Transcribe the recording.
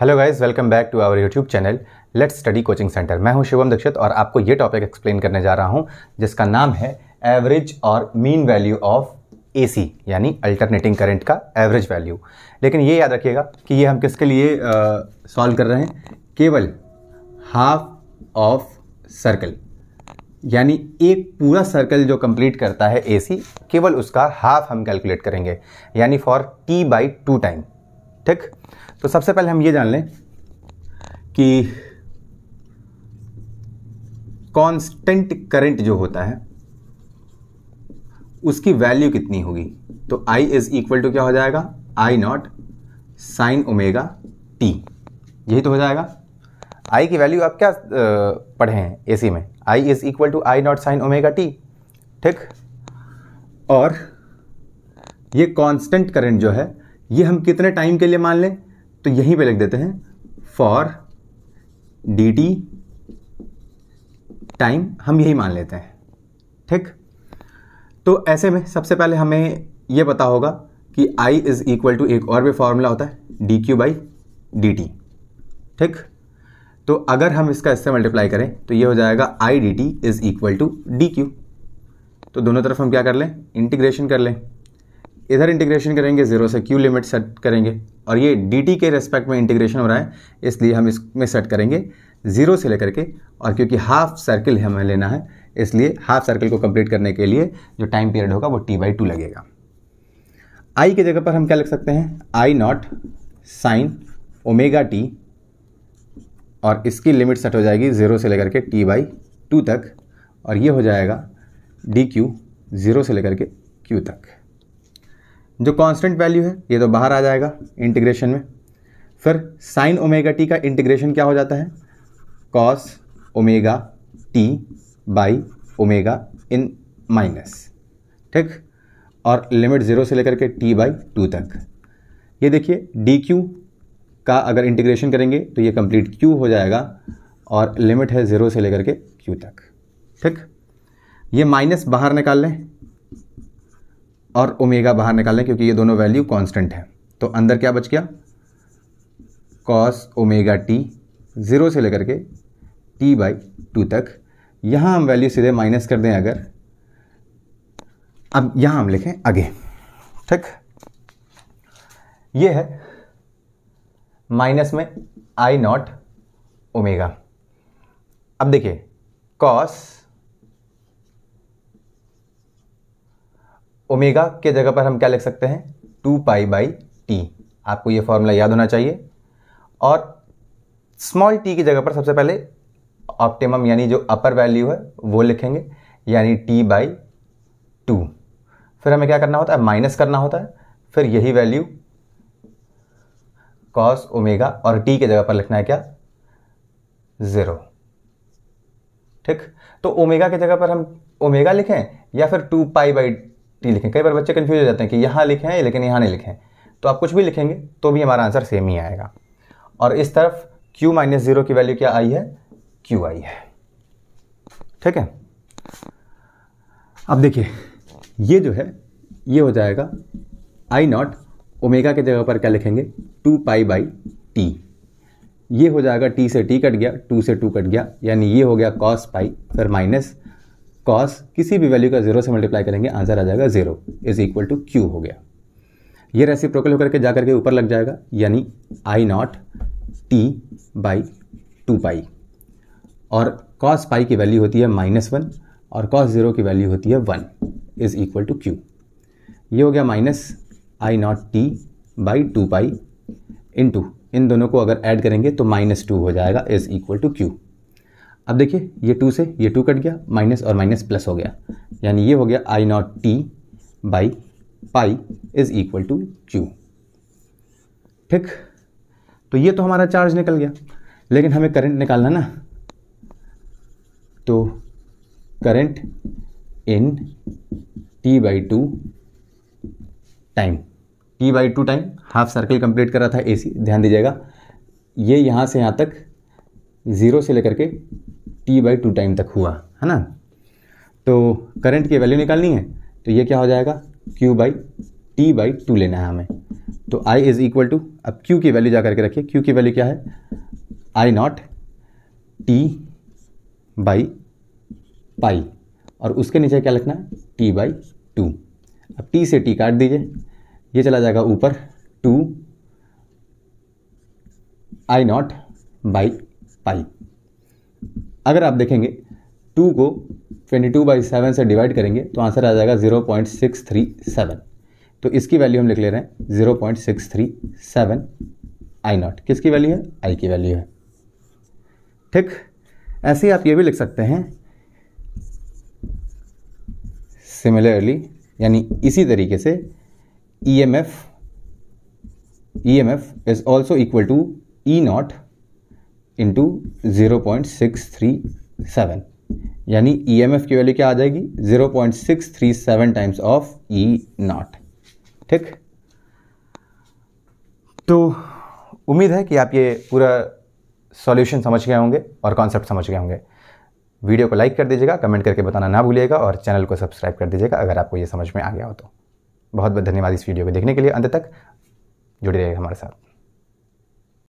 hello guys welcome back to our YouTube channel let's study coaching centre मैं हूं शिवम दीक्षित और आपको ये टॉपिक एक्सप्लेन करने जा रहा हूं जिसका नाम है एवरेज और मीन वैल्यू ऑफ एसी यानी अल्टरनेटिंग करंट का एवरेज वैल्यू लेकिन ये याद रखिएगा कि ये हम किसके लिए सॉल्व कर रहे हैं केवल हाफ ऑफ सर्कल यानी एक पूरा सर्कल जो कंप्लीट करता है एसी केवल उसका हाफ हम कैलकुलेट करेंगे यानी for t by two time ठीक तो सबसे पहले हम ये जान लें कि कांस्टेंट करंट जो होता है उसकी वैल्यू कितनी होगी तो I इज इक्वल टू क्या हो जाएगा I naught sine omega t यही तो हो जाएगा I की वैल्यू आप क्या पढ़े हैं एसी में I is equal to I naught sine omega t ठीक और ये कांस्टेंट करंट जो है ये हम कितने टाइम के लिए मान लें तो यहीं पे लिख देते हैं फॉर डी टी टाइम हम यही मान लेते हैं ठीक तो ऐसे में सबसे पहले हमें यह पता होगा कि i इज इक्वल टू एक और भी फॉर्मूला होता है d q by d t ठीक तो अगर हम इसका इससे मल्टीप्लाई करें तो ये हो जाएगा I d t is equal to d q तो दोनों तरफ हम क्या कर लें इंटीग्रेशन कर लें इधर इंटीग्रेशन करेंगे ज़ीरो से क्यू लिमिट सेट करेंगे और ये डी के रेस्पेक्ट में इंटीग्रेशन हो रहा है इसलिए हम इसमें सेट करेंगे ज़ीरो से लेकर के और क्योंकि हाफ सर्किल हमें लेना है इसलिए हाफ सर्किल को कंप्लीट करने के लिए जो टाइम पीरियड होगा वो टी बाई टू लगेगा आई की जगह पर हम क्या लिख सकते हैं I naught sine omega t और इसकी लिमिट सेट हो जाएगी ज़ीरो से लेकर के टी बाई टू तक और ये हो जाएगा डी क्यू ज़ीरो से लेकर के क्यू तक जो कांस्टेंट वैल्यू है ये तो बाहर आ जाएगा इंटीग्रेशन में फिर साइन ओमेगा टी का इंटीग्रेशन क्या हो जाता है cos omega t by omega in minus ठीक और लिमिट ज़ीरो से लेकर के टी बाई टू तक ये देखिए डी क्यू का अगर इंटीग्रेशन करेंगे तो ये कंप्लीट क्यू हो जाएगा और लिमिट है ज़ीरो से लेकर के क्यू तक ठीक ये माइनस बाहर निकाल लें और ओमेगा बाहर निकालें क्योंकि ये दोनों वैल्यू कांस्टेंट है तो अंदर क्या बच गया कॉस ओमेगा टी ज़ीरो से लेकर के टी बाई टू तक यहाँ हम वैल्यू सीधे माइनस कर दें अगर अब यहाँ हम लिखें आगे ठीक ये है माइनस में आई नॉट ओमेगा अब देखिए कॉस ओमेगा के जगह पर हम क्या लिख सकते हैं टू पाई बाई टी आपको ये फॉर्मूला याद होना चाहिए और स्मॉल टी की जगह पर सबसे पहले ऑप्टिमम यानी जो अपर वैल्यू है वो लिखेंगे यानी टी बाई टू फिर हमें क्या करना होता है माइनस करना होता है फिर यही वैल्यू कॉस ओमेगा और टी के जगह पर लिखना है क्या ज़ीरो ठीक तो ओमेगा की जगह पर हम ओमेगा लिखें या फिर टू पाई बाई टी लिखें कई बार बच्चे कन्फ्यूज हो जाते हैं कि यहाँ लिखें लेकिन यहाँ नहीं लिखें तो आप कुछ भी लिखेंगे तो भी हमारा आंसर सेम ही आएगा और इस तरफ क्यू माइनस ज़ीरो की वैल्यू क्या आई है क्यू आई है ठीक है अब देखिए ये जो है ये हो जाएगा आई नॉट ओमेगा के जगह पर क्या लिखेंगे टू पाई बाई टी ये हो जाएगा टी से टी कट गया टू से टू कट गया यानी ये हो गया कॉस पाई फिर माइनस कॉस किसी भी वैल्यू का जीरो से मल्टीप्लाई करेंगे आंसर आ जाएगा zero is equal to Q हो गया ये रेसिप्रोकल होकर के जाकर के ऊपर लग जाएगा यानी I naught T by two pi और कॉस पाई की वैल्यू होती है माइनस वन और कॉस ज़ीरो की वैल्यू होती है one is equal to Q ये हो गया minus I naught T by two pi into इन दोनों को अगर ऐड करेंगे तो माइनस टू हो जाएगा इज़ इक्वल टू क्यू अब देखिए ये टू से ये टू कट गया माइनस और माइनस प्लस हो गया यानी ये हो गया I naught T by pi is equal to Q ठीक तो ये तो हमारा चार्ज निकल गया लेकिन हमें करंट निकालना ना तो current in T by two time T by two time half circle complete कर रहा था एसी ध्यान दीजिएगा ये यहाँ से यहाँ तक ज़ीरो से लेकर के टी बाई टू टाइम तक हुआ है ना तो करंट की वैल्यू निकालनी है तो ये क्या हो जाएगा Q by T by two लेना है हमें तो आई इज़ इक्वल टू अब क्यू की वैल्यू जा करके रखिए क्यू की वैल्यू क्या है I naught T by pi और उसके नीचे क्या लिखना है टी बाई टू अब टी से टी काट दीजिए ये चला जाएगा ऊपर two I naught by pi अगर आप देखेंगे टू को ट्वेंटी टू बाई सेवन से डिवाइड करेंगे तो आंसर आ जाएगा zero point six three seven तो इसकी वैल्यू हम लिख ले रहे हैं zero point six three seven I naught किसकी वैल्यू है आई की वैल्यू है ठीक ऐसे ही आप ये भी लिख सकते हैं सिमिलरली यानी इसी तरीके से E M F E M F is also equal to E naught into zero point six three seven यानी ई एम एफ की वैल्यू क्या आ जाएगी zero point six three seven times of E naught ठीक तो उम्मीद है कि आप ये पूरा सॉल्यूशन समझ गए होंगे और कॉन्सेप्ट समझ गए होंगे वीडियो को लाइक कर दीजिएगा कमेंट करके बताना ना भूलिएगा और चैनल को सब्सक्राइब कर दीजिएगा अगर आपको ये समझ में आ गया हो तो बहुत बहुत धन्यवाद इस वीडियो को देखने के लिए अंत तक जुड़े रहिएगा हमारे साथ